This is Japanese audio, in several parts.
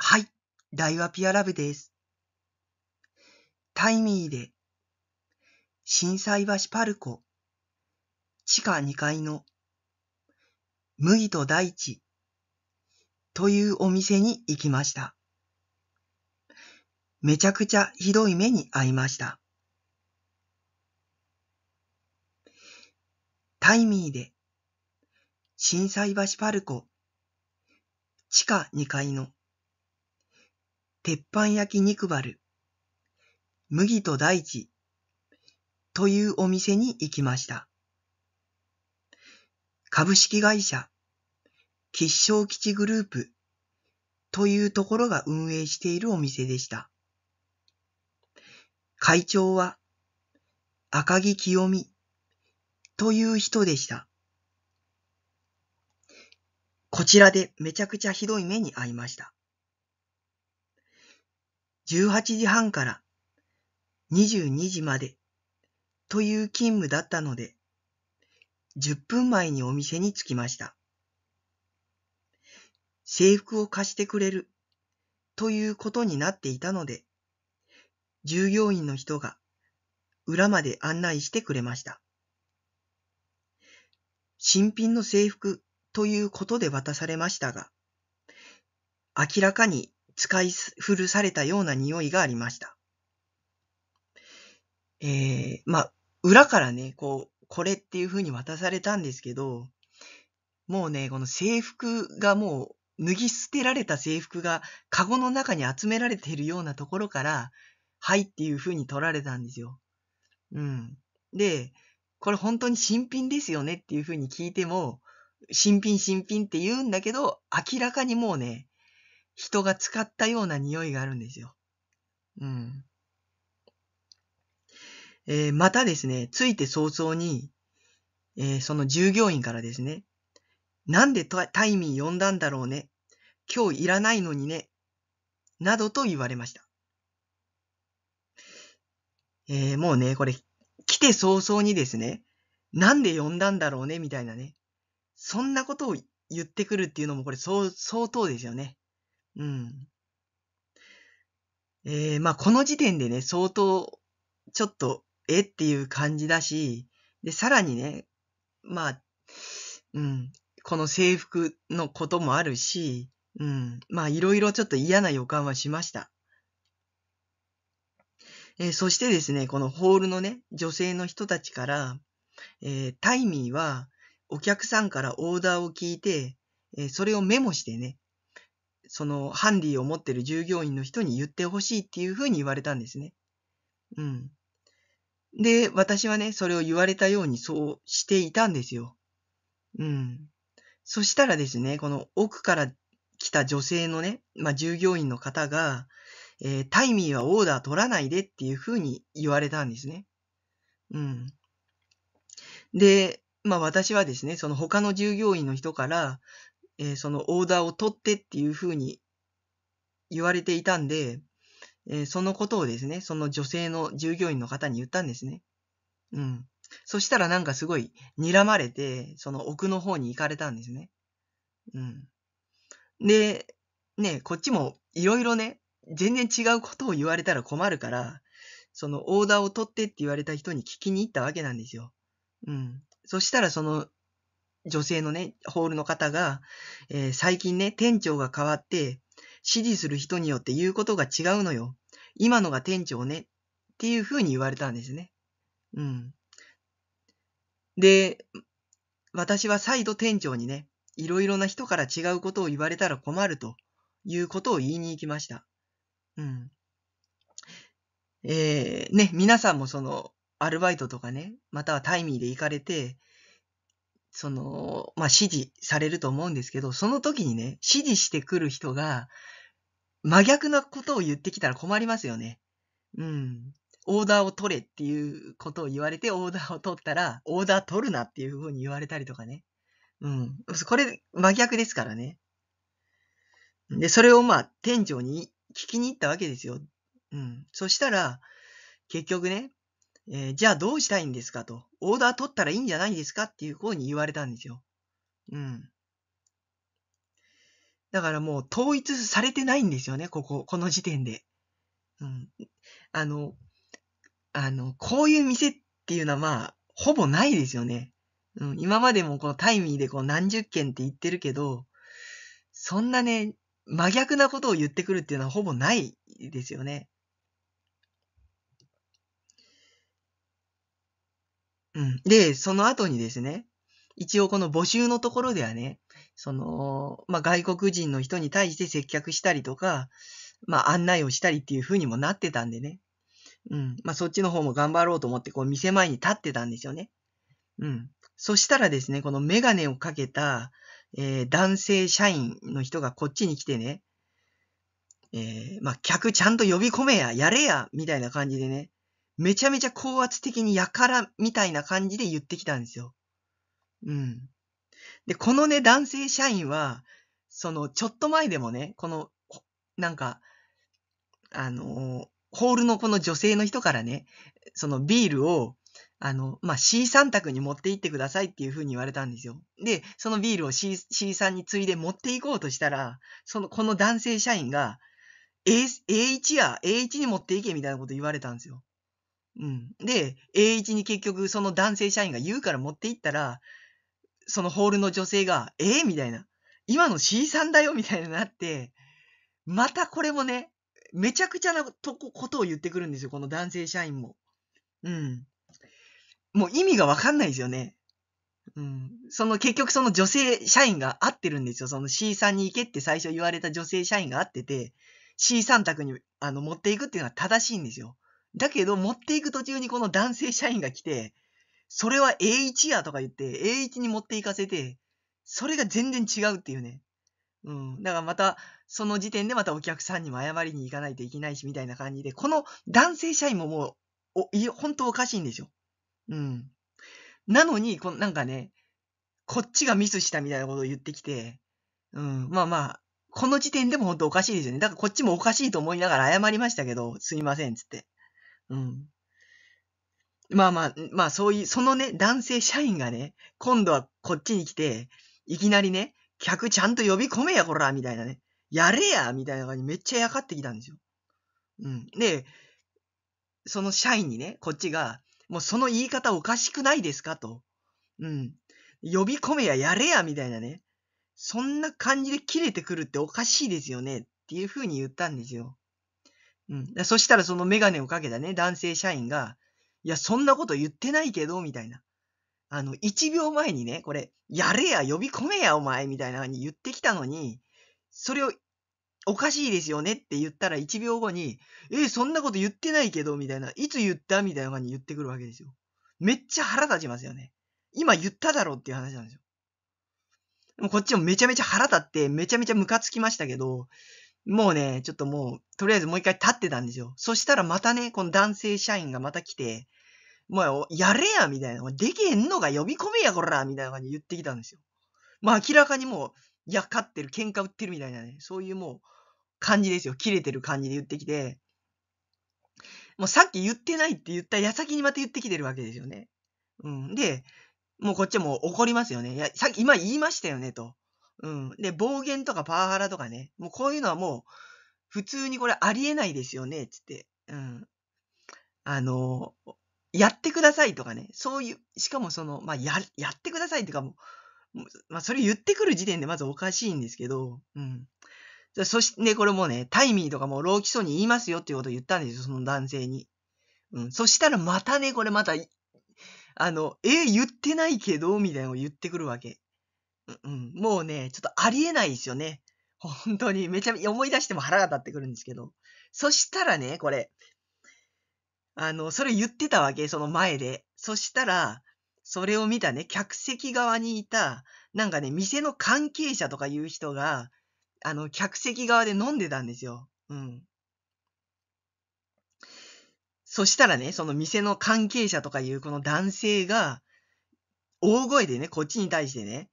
はい、大イワピアラブです。タイミーで、震災橋パルコ、地下2階の、麦と大地、というお店に行きました。めちゃくちゃひどい目に遭いました。タイミーで、震災橋パルコ、地下2階の、鉄板焼き肉バル、麦と大地というお店に行きました。株式会社、吉祥基地グループというところが運営しているお店でした。会長は赤木清美という人でした。こちらでめちゃくちゃひどい目に遭いました。18時半から22時までという勤務だったので、10分前にお店に着きました。制服を貸してくれるということになっていたので、従業員の人が裏まで案内してくれました。新品の制服ということで渡されましたが、明らかに使い古されたような匂いがありました。えー、まあ、裏からね、こう、これっていう風に渡されたんですけど、もうね、この制服がもう、脱ぎ捨てられた制服が、カゴの中に集められているようなところから、はいっていう風に取られたんですよ。うん。で、これ本当に新品ですよねっていう風に聞いても、新品新品って言うんだけど、明らかにもうね、人が使ったような匂いがあるんですよ。うん。えー、またですね、ついて早々に、えー、その従業員からですね、なんでタイミー呼んだんだろうね。今日いらないのにね。などと言われました。えー、もうね、これ、来て早々にですね、なんで呼んだんだろうね、みたいなね。そんなことを言ってくるっていうのもこれ相当ですよね。うん。ええ、まあ、この時点でね、相当、ちょっと、えっていう感じだし、で、さらにね、まあ、うん、この制服のこともあるし、うん、まあ、いろいろちょっと嫌な予感はしました。えー、そしてですね、このホールのね、女性の人たちから、えー、タイミーはお客さんからオーダーを聞いて、えー、それをメモしてね、そのハンディを持ってる従業員の人に言ってほしいっていうふうに言われたんですね。うん。で、私はね、それを言われたようにそうしていたんですよ。うん。そしたらですね、この奥から来た女性のね、まあ、従業員の方が、えー、タイミーはオーダー取らないでっていうふうに言われたんですね。うん。で、まあ私はですね、その他の従業員の人から、えー、そのオーダーを取ってっていうふうに言われていたんで、えー、そのことをですね、その女性の従業員の方に言ったんですね。うん。そしたらなんかすごい睨まれて、その奥の方に行かれたんですね。うん。で、ね、こっちもいろいろね、全然違うことを言われたら困るから、そのオーダーを取ってって言われた人に聞きに行ったわけなんですよ。うん。そしたらその女性のね、ホールの方が、えー、最近ね、店長が変わって、指示する人によって言うことが違うのよ。今のが店長ね。っていう風に言われたんですね。うん。で、私は再度店長にね、いろいろな人から違うことを言われたら困るということを言いに行きました。うん。えー、ね、皆さんもその、アルバイトとかね、またはタイミーで行かれて、その、まあ、指示されると思うんですけど、その時にね、指示してくる人が、真逆なことを言ってきたら困りますよね。うん。オーダーを取れっていうことを言われて、オーダーを取ったら、オーダー取るなっていうふうに言われたりとかね。うん。これ、真逆ですからね。で、それをまあ、店長に聞きに行ったわけですよ。うん。そしたら、結局ね、えー、じゃあどうしたいんですかと、オーダー取ったらいいんじゃないですかっていう方に言われたんですよ。うん。だからもう統一されてないんですよね、ここ、この時点で。うん。あの、あの、こういう店っていうのはまあ、ほぼないですよね。うん、今までもこのタイミーでこう何十件って言ってるけど、そんなね、真逆なことを言ってくるっていうのはほぼないですよね。うん。で、その後にですね、一応この募集のところではね、その、まあ、外国人の人に対して接客したりとか、まあ、案内をしたりっていう風にもなってたんでね。うん。まあ、そっちの方も頑張ろうと思って、こう、店前に立ってたんですよね。うん。そしたらですね、このメガネをかけた、えー、男性社員の人がこっちに来てね、えー、まあ、客ちゃんと呼び込めや、やれや、みたいな感じでね、めちゃめちゃ高圧的にやからみたいな感じで言ってきたんですよ。うん。で、このね、男性社員は、その、ちょっと前でもね、この、なんか、あの、ホールのこの女性の人からね、そのビールを、あの、まあ、C さん宅に持って行ってくださいっていう風に言われたんですよ。で、そのビールを C, C さんに継いで持って行こうとしたら、その、この男性社員が、A、A1 や、A1 に持って行けみたいなこと言われたんですよ。うん。で、A1 に結局その男性社員が言うから持って行ったら、そのホールの女性が、えー、みたいな。今の C さんだよみたいになって、またこれもね、めちゃくちゃなとこ、ことを言ってくるんですよ。この男性社員も。うん。もう意味がわかんないですよね。うん。その結局その女性社員が合ってるんですよ。その C さんに行けって最初言われた女性社員が合ってて、C さん宅にあの持っていくっていうのは正しいんですよ。だけど、持っていく途中にこの男性社員が来て、それは A1 やとか言って、A1 に持っていかせて、それが全然違うっていうね。うん。だからまた、その時点でまたお客さんにも謝りに行かないといけないし、みたいな感じで、この男性社員ももう、お、い、本当おかしいんですよ。うん。なのに、このなんかね、こっちがミスしたみたいなことを言ってきて、うん、まあまあ、この時点でも本当おかしいですよね。だからこっちもおかしいと思いながら謝りましたけど、すいません、つって。うん。まあまあ、まあそういう、そのね、男性社員がね、今度はこっちに来て、いきなりね、客ちゃんと呼び込めや、こら、みたいなね。やれやみたいな感じめっちゃやかってきたんですよ。うん。で、その社員にね、こっちが、もうその言い方おかしくないですかと。うん。呼び込めや、やれやみたいなね。そんな感じで切れてくるっておかしいですよねっていう風に言ったんですよ。うん。そしたらそのメガネをかけたね、男性社員が、いや、そんなこと言ってないけど、みたいな。あの、1秒前にね、これ、やれや、呼び込めや、お前、みたいな風に言ってきたのに、それを、おかしいですよねって言ったら1秒後に、え、そんなこと言ってないけど、みたいな、いつ言ったみたいな風に言ってくるわけですよ。めっちゃ腹立ちますよね。今言っただろうっていう話なんですよ。でもこっちもめちゃめちゃ腹立って、めちゃめちゃムカつきましたけど、もうね、ちょっともう、とりあえずもう一回立ってたんですよ。そしたらまたね、この男性社員がまた来て、もうやれやみたいな。できへんのが呼び込めや、こらみたいな感じで言ってきたんですよ。まあ明らかにもう、やかってる、喧嘩売ってるみたいなね、そういうもう、感じですよ。切れてる感じで言ってきて。もうさっき言ってないって言った矢先にまた言ってきてるわけですよね。うん。で、もうこっちはもう怒りますよね。いや、さっき今言いましたよね、と。うん。で、暴言とかパワハラとかね。もうこういうのはもう、普通にこれありえないですよね、つって。うん。あの、やってくださいとかね。そういう、しかもその、まあ、や、やってくださいっていうかもう、まあ、それ言ってくる時点でまずおかしいんですけど、うん。そしてね、これもね、タイミーとかも老基礎に言いますよっていうことを言ったんですよ、その男性に。うん。そしたらまたね、これまた、あの、え言ってないけど、みたいなのを言ってくるわけ。うん、もうね、ちょっとありえないですよね。本当に、めちゃめちゃ思い出しても腹が立ってくるんですけど。そしたらね、これ、あの、それ言ってたわけ、その前で。そしたら、それを見たね、客席側にいた、なんかね、店の関係者とかいう人が、あの、客席側で飲んでたんですよ。うん。そしたらね、その店の関係者とかいうこの男性が、大声でね、こっちに対してね、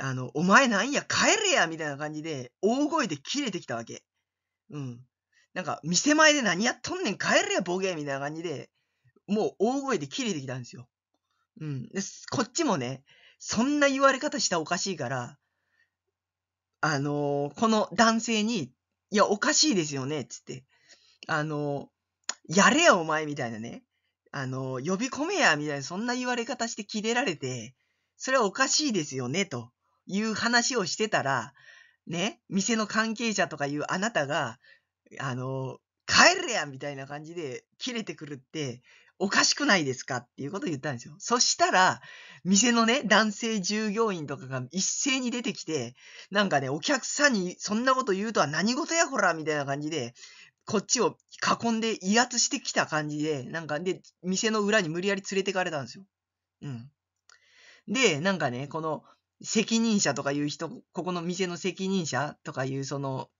あの、お前なんや、帰れやみたいな感じで、大声で切れてきたわけ。うん。なんか、店前で何やっとんねん、帰れや、ボケみたいな感じで、もう大声で切れてきたんですよ。うん。で、こっちもね、そんな言われ方したらおかしいから、あのー、この男性に、いや、おかしいですよね、つって。あのー、やれや、お前、みたいなね。あのー、呼び込めや、みたいな、そんな言われ方して切れられて、それはおかしいですよね、と。いう話をしてたら、ね、店の関係者とかいうあなたが、あの、帰れやみたいな感じで切れてくるって、おかしくないですかっていうことを言ったんですよ。そしたら、店のね、男性従業員とかが一斉に出てきて、なんかね、お客さんにそんなこと言うとは何事やほらみたいな感じで、こっちを囲んで威圧してきた感じで、なんか、で、店の裏に無理やり連れてかれたんですよ。うん。で、なんかね、この、責任者とかいう人、ここの店の責任者とかいうその、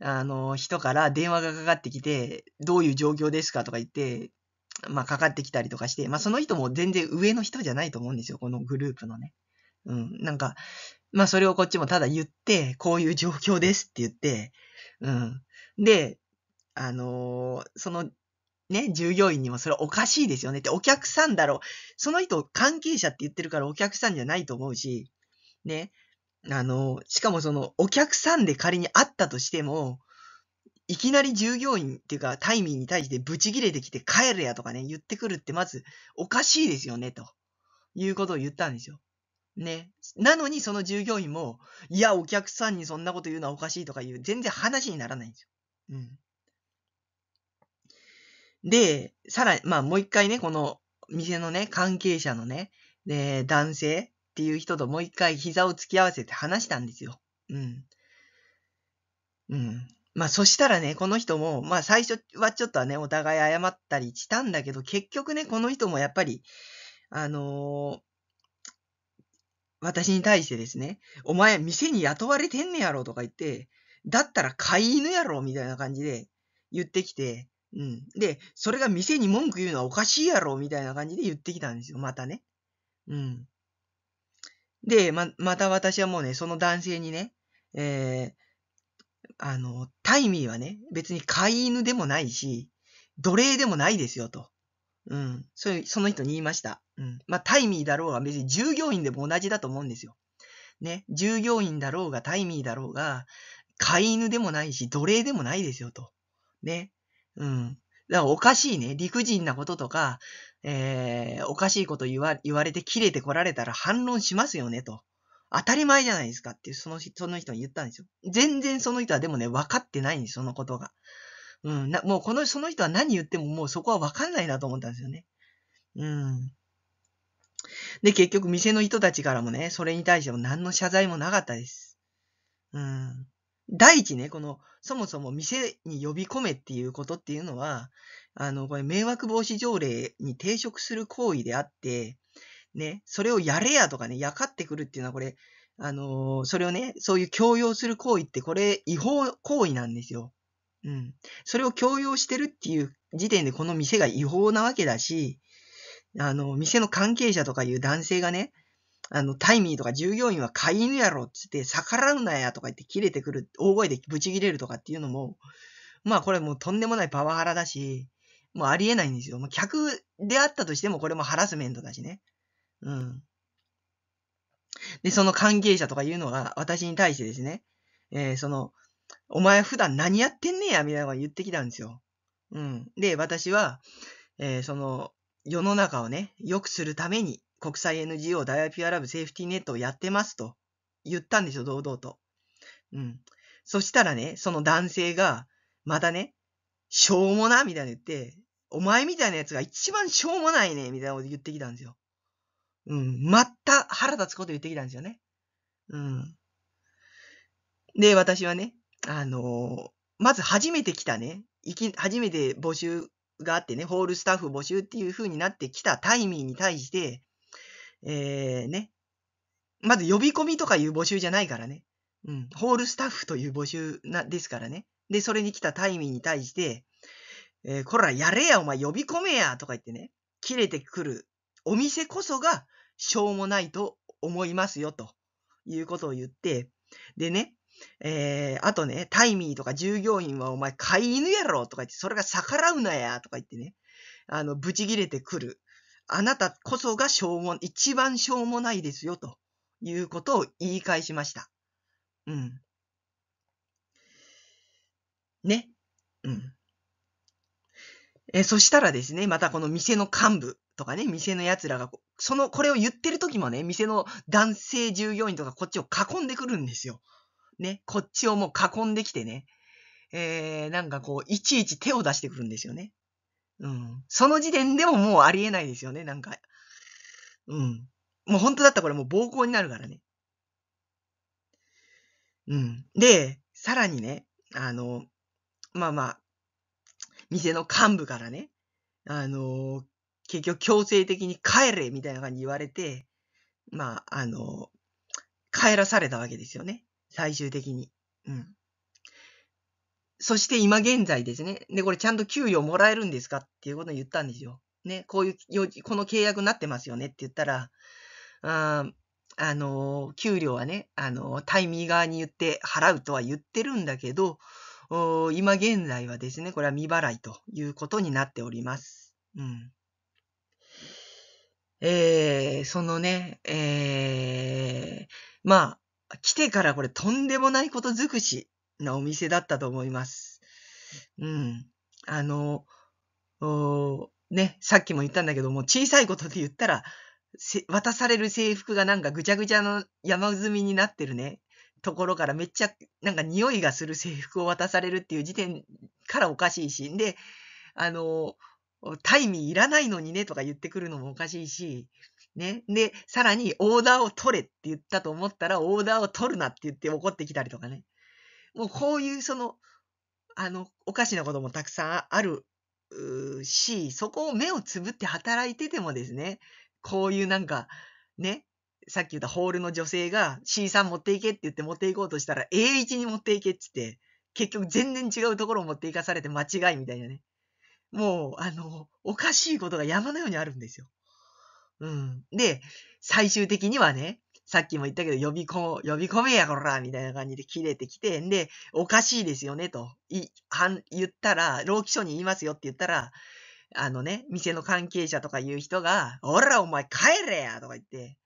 あの、人から電話がかかってきて、どういう状況ですかとか言って、まあ、かかってきたりとかして、まあ、その人も全然上の人じゃないと思うんですよ、このグループのね。うん。なんか、まあ、それをこっちもただ言って、こういう状況ですって言って、うん。で、あのー、その、ね、従業員にもそれおかしいですよねって、お客さんだろう。その人関係者って言ってるからお客さんじゃないと思うし、ね。あの、しかもその、お客さんで仮に会ったとしても、いきなり従業員っていうか、タイミーに対してブチ切れてきて帰るやとかね、言ってくるってまずおかしいですよね、ということを言ったんですよ。ね。なのにその従業員も、いや、お客さんにそんなこと言うのはおかしいとかいう、全然話にならないんですよ。うん。で、さらに、まあもう一回ね、この店のね、関係者のね、で、男性っていう人ともう一回膝を突き合わせて話したんですよ。うん。うん。まあそしたらね、この人も、まあ最初はちょっとはね、お互い謝ったりしたんだけど、結局ね、この人もやっぱり、あのー、私に対してですね、お前店に雇われてんねやろとか言って、だったら飼い犬やろみたいな感じで言ってきて、うん。で、それが店に文句言うのはおかしいやろみたいな感じで言ってきたんですよ、またね。うん。で、ま、また私はもうね、その男性にね、えー、あの、タイミーはね、別に飼い犬でもないし、奴隷でもないですよ、と。うん。そういう、その人に言いました。うん。まあ、タイミーだろうが別に従業員でも同じだと思うんですよ。ね。従業員だろうがタイミーだろうが、飼い犬でもないし、奴隷でもないですよ、と。ね。うん。だからおかしいね。理不尽なこととか、えー、おかしいこと言わ言われて切れてこられたら反論しますよね、と。当たり前じゃないですかってその、その人に言ったんですよ。全然その人はでもね、分かってないんです、そのことが。うん、な、もうこの、その人は何言ってももうそこは分かんないなと思ったんですよね。うん。で、結局店の人たちからもね、それに対しても何の謝罪もなかったです。うん。第一ね、この、そもそも店に呼び込めっていうことっていうのは、あの、これ迷惑防止条例に抵触する行為であって、ね、それをやれやとかね、やかってくるっていうのはこれ、あのー、それをね、そういう強要する行為ってこれ違法行為なんですよ。うん。それを強要してるっていう時点でこの店が違法なわけだし、あの、店の関係者とかいう男性がね、あの、タイミーとか従業員は飼い犬やろっつって逆らうなやとか言って切れてくる、大声でブチ切れるとかっていうのも、まあこれもうとんでもないパワハラだし、もうありえないんですよ。客であったとしてもこれもハラスメントだしね。うん。で、その関係者とかいうのが私に対してですね、えー、その、お前普段何やってんねや、みたいなのが言ってきたんですよ。うん。で、私は、えー、その、世の中をね、良くするために、国際 NGO ダイアピアラブセーフティーネットをやってますと言ったんですよ、堂々と。うん。そしたらね、その男性が、またね、しょうもな、みたいな言って、お前みたいなやつが一番しょうもないね、みたいなこと言ってきたんですよ。うん。また腹立つこと言ってきたんですよね。うん。で、私はね、あのー、まず初めて来たね、いき、初めて募集があってね、ホールスタッフ募集っていう風になってきたタイミーに対して、えー、ね。まず呼び込みとかいう募集じゃないからね。うん。ホールスタッフという募集な、ですからね。で、それに来たタイミーに対して、えー、こら、やれや、お前呼び込めや、とか言ってね、切れてくるお店こそが、しょうもないと思いますよ、ということを言って、でね、えー、あとね、タイミーとか従業員はお前飼い犬やろとか言って、それが逆らうなやとか言ってね、あの、ブチ切れてくるあなたこそがしょうも、一番しょうもないですよ、ということを言い返しました。うん。ね。うん。え、そしたらですね、またこの店の幹部とかね、店の奴らが、その、これを言ってる時もね、店の男性従業員とかこっちを囲んでくるんですよ。ね、こっちをもう囲んできてね、えー、なんかこう、いちいち手を出してくるんですよね。うん。その時点でももうありえないですよね、なんか。うん。もう本当だったらこれもう暴行になるからね。うん。で、さらにね、あの、まあまあ、店の幹部からね、あの、結局強制的に帰れみたいな感じに言われて、まあ、あの、帰らされたわけですよね。最終的に。うん。そして今現在ですね。で、これちゃんと給与もらえるんですかっていうことを言ったんですよ。ね、こういう、この契約になってますよねって言ったら、ああの、給料はね、あの、タイミー側に言って払うとは言ってるんだけど、今現在はですね、これは未払いということになっております。うん。えー、そのね、えー、まあ、来てからこれとんでもないこと尽くしなお店だったと思います。うん。あの、ね、さっきも言ったんだけども、小さいことで言ったら、渡される制服がなんかぐちゃぐちゃの山積みになってるね、ところからめっちゃなんか匂いがする制服を渡されるっていう時点からおかしいし、んで、あの、タイミーいらないのにねとか言ってくるのもおかしいし、ね。で、さらにオーダーを取れって言ったと思ったら、オーダーを取るなって言って怒ってきたりとかね。もうこういうその、あの、おかしなこともたくさんあるし、そこを目をつぶって働いててもですね、こういうなんか、ね、さっき言ったホールの女性が C さん持っていけって言って持っていこうとしたら A1 に持っていけって言って、結局全然違うところを持っていかされて間違いみたいなね。もう、あの、おかしいことが山のようにあるんですよ。うん。で、最終的にはね、さっきも言ったけど、呼び込、呼び込めや、こらみたいな感じで切れてきて、んで、おかしいですよね、と、い、はん、言ったら、老気書に言いますよって言ったら、あのね、店の関係者とかいう人が、おら、お前帰れやとか言って、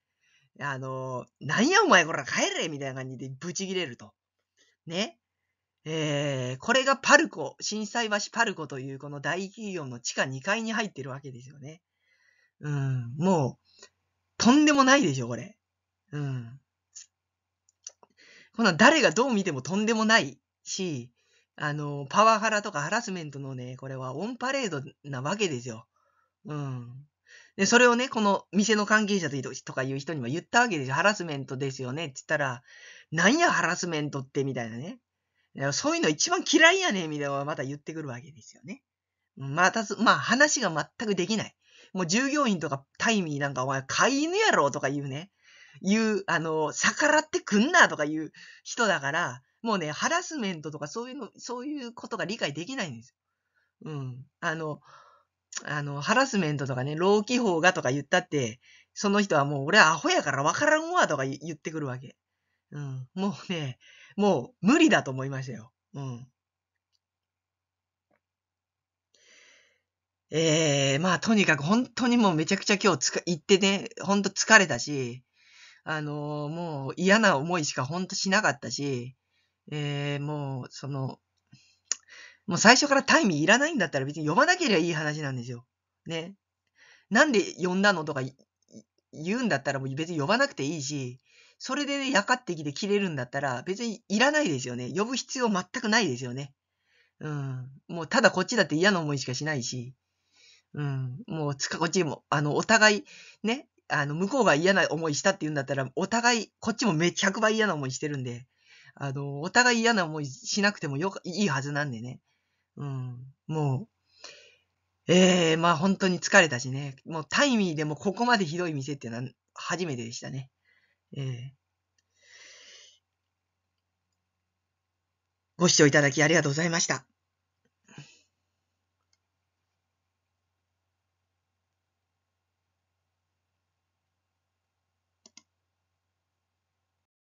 あの、なんやお前こら帰れみたいな感じでブチ切れると。ね。えー、これがパルコ、震災橋パルコというこの大企業の地下2階に入ってるわけですよね。うん、もう、とんでもないでしょ、これ。うん。この誰がどう見てもとんでもないし、あの、パワハラとかハラスメントのね、これはオンパレードなわけですよ。うん。で、それをね、この店の関係者とかいう人にも言ったわけですよ。ハラスメントですよねって言ったら、なんやハラスメントってみたいなね。そういうの一番嫌いやねみたいなまた言ってくるわけですよね。また、まあ話が全くできない。もう従業員とかタイミーなんかお前飼い犬やろとか言うね。いう、あの、逆らってくんなとかいう人だから、もうね、ハラスメントとかそういうの、そういうことが理解できないんですよ。うん。あの、あの、ハラスメントとかね、老気法がとか言ったって、その人はもう俺アホやからわからんわとか言ってくるわけ。うん。もうね、もう無理だと思いましたよ。うん。ええー、まあとにかく本当にもうめちゃくちゃ今日つか、行ってね、本当疲れたし、あのー、もう嫌な思いしかほんとしなかったし、えー、もう、その、もう最初からタイミーいらないんだったら別に呼ばなければいい話なんですよ。ね。なんで呼んだのとか言うんだったらもう別に呼ばなくていいし、それで、ね、やかってきて切れるんだったら別にいらないですよね。呼ぶ必要全くないですよね。うん。もうただこっちだって嫌な思いしかしないし。うん。もうつか、こっちも、あの、お互い、ね、あの、向こうが嫌な思いしたって言うんだったら、お互い、こっちもめ、ちゃ0倍嫌な思いしてるんで、あの、お互い嫌な思いしなくてもよ、いいはずなんでね。うん。もう、ええー、まあ本当に疲れたしね。もうタイミーでもここまでひどい店ってのは初めてでしたね。ええー、ご視聴いただきありがとうございました。